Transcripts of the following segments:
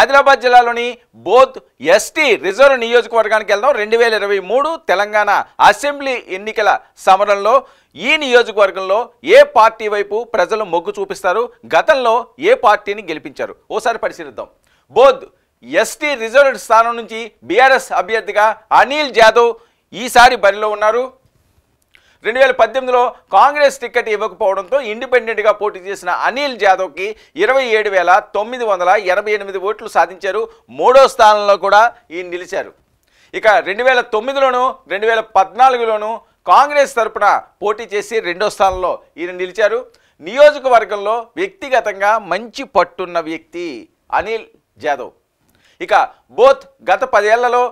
ఆదిలాబాద్ జిల్లాలోని Boath ST reserve నియోజకవర్గానికి వెళ్దాం రెండు వేల ఇరవై మూడు తెలంగాణ అసెంబ్లీ ఎన్నికల సమరంలో ఈ నియోజకవర్గంలో ఏ పార్టీ వైపు ప్రజలు మొగ్గు చూపిస్తారు గతంలో ఏ పార్టీని గెలిపించారు ఓసారి పరిశీలిద్దాం బోధ్ ఎస్టీ రిజర్వ్ స్థానం నుంచి బీఆర్ఎస్ అభ్యర్థిగా అనిల్ జాదవ్ ఈసారి బరిలో ఉన్నారు రెండు వేల పద్దెనిమిదిలో కాంగ్రెస్ టికెట్ ఇవ్వకపోవడంతో ఇండిపెండెంట్గా పోటీ చేసిన అనిల్ జాదవ్కి ఇరవై ఏడు వేల తొమ్మిది వందల ఎనభై ఎనిమిది ఓట్లు సాధించారు మూడో స్థానంలో కూడా ఈయన నిలిచారు ఇక రెండు వేల తొమ్మిదిలోను రెండు వేల పద్నాలుగులోను కాంగ్రెస్ తరపున పోటీ చేసి రెండో స్థానంలో ఈయన నిలిచారు నియోజకవర్గంలో వ్యక్తిగతంగా మంచి పట్టున్న వ్యక్తి అనిల్ జాదవ్ ఇక బోత్ గత పదేళ్లలో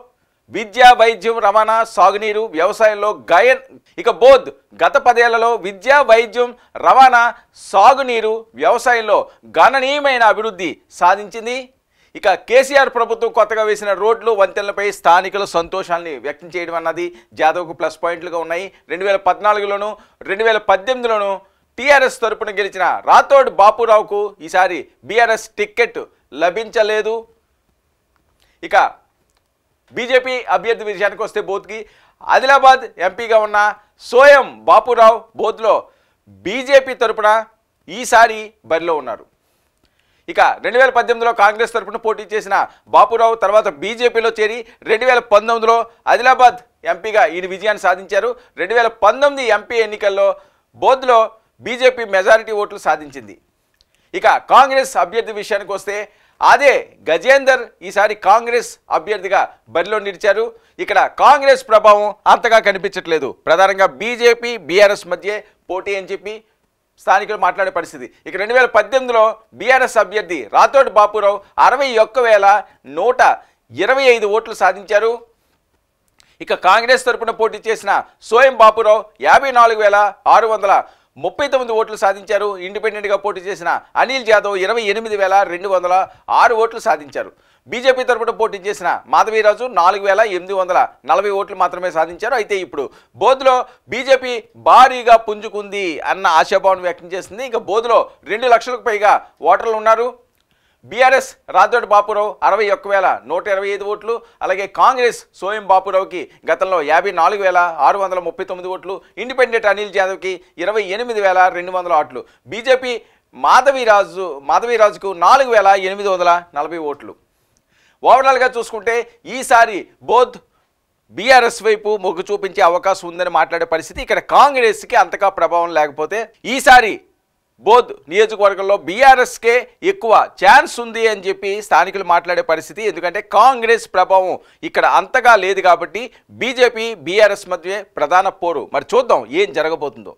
విద్య వైద్యం రవాణా సాగునీరు వ్యవసాయంలో గయన్ ఇక బోధ్ గత పదేళ్లలో విద్య వైద్యం రవాణా సాగునీరు వ్యవసాయంలో గణనీయమైన అభివృద్ధి సాధించింది ఇక కేసీఆర్ ప్రభుత్వం కొత్తగా వేసిన రోడ్లు వంతెనలపై స్థానికులు సంతోషాన్ని వ్యక్తం చేయడం అన్నది జాదవ్కు ప్లస్ పాయింట్లుగా ఉన్నాయి రెండు వేల పద్నాలుగులోను రెండు వేల పద్దెనిమిదిలోను టీఆర్ఎస్ తరపున గెలిచిన రాథోడ్ బాపురావుకు ఈసారి బీఆర్ఎస్ టిక్కెట్ లభించలేదు ఇక బీజేపీ అభ్యర్థి విషయానికి వస్తే బోత్కి ఆదిలాబాద్ ఎంపీగా ఉన్న సోయం బాపురావు బోత్లో బీజేపీ తరపున ఈసారి బరిలో ఉన్నారు ఇక రెండు వేల పద్దెనిమిదిలో కాంగ్రెస్ తరఫున పోటీ చేసిన బాపురావు తర్వాత బీజేపీలో చేరి రెండు వేల పంతొమ్మిదిలో ఆదిలాబాద్ ఎంపీగా ఈయన విజయాన్ని సాధించారు రెండు వేల పంతొమ్మిది ఎంపీ ఎన్నికల్లో బోధ్లో బీజేపీ మెజారిటీ ఓట్లు సాధించింది ఇక కాంగ్రెస్ అభ్యర్థి విషయానికి వస్తే అదే గజేందర్ ఈసారి కాంగ్రెస్ అభ్యర్థిగా బరిలో నిలిచారు ఇక్కడ కాంగ్రెస్ ప్రభావం అంతగా కనిపించట్లేదు ప్రధానంగా బీజేపీ బీఆర్ఎస్ మధ్య పోటీ అని చెప్పి స్థానికులు మాట్లాడే పరిస్థితి ఇక రెండు వేల పద్దెనిమిదిలో బీఆర్ఎస్ అభ్యర్థి రాథోడ్ బాపురావు అరవై ఒక్క వేల నూట ఇరవై ఐదు ఓట్లు సాధించారు ఇక కాంగ్రెస్ తరపున పోటీ చేసిన సోయం బాపురావు యాభై నాలుగు వేల ఆరు వందల ముప్పై తొమ్మిది ఓట్లు సాధించారు ఇండిపెండెంట్గా పోటీ చేసిన అనిల్ జాదవ్ ఇరవై ఎనిమిది వేల రెండు వందల ఆరు ఓట్లు సాధించారు బీజేపీ తరపున పోటీ చేసిన మాధవీరాజు నాలుగు వేల ఎనిమిది వందల నలభై ఓట్లు మాత్రమే సాధించారు అయితే ఇప్పుడు బోధులో బీజేపీ భారీగా పుంజుకుంది అన్న ఆశాభావం వ్యక్తం చేసింది ఇంకా బోధులో రెండు లక్షలకు పైగా ఓటర్లు ఉన్నారు బీఆర్ఎస్ రాజోడ్ బాపురావు అరవై ఒక్క వేల నూట ఇరవై ఐదు ఓట్లు అలాగే కాంగ్రెస్ సోయం బాపురావుకి గతంలో యాభై నాలుగు వేల ఆరు వందల ముప్పై తొమ్మిది ఓట్లు ఇండిపెండెంట్ అనిల్ యాదవ్కి ఇరవై ఎనిమిది వేల రెండు వందల ఓట్లు బీజేపీ మాధవీరాజు మాధవీరాజుకు నాలుగు వేల ఎనిమిది వందల నలభై ఓట్లు ఓవరాల్గా చూసుకుంటే ఈసారి బోధ్ బీఆర్ఎస్ వైపు మొగ్గు చూపించే అవకాశం ఉందని మాట్లాడే పరిస్థితి ఇక్కడ కాంగ్రెస్కి అంతగా ప్రభావం లేకపోతే ఈసారి బోధ్ నియోజకవర్గంలో బీఆర్ఎస్కే ఎక్కువ ఛాన్స్ ఉంది అని చెప్పి స్థానికులు మాట్లాడే పరిస్థితి ఎందుకంటే కాంగ్రెస్ ప్రభావం ఇక్కడ అంతగా లేదు కాబట్టి బీజేపీ బీఆర్ఎస్ మధ్య ప్రధాన పోరు మరి చూద్దాం ఏం జరగబోతుందో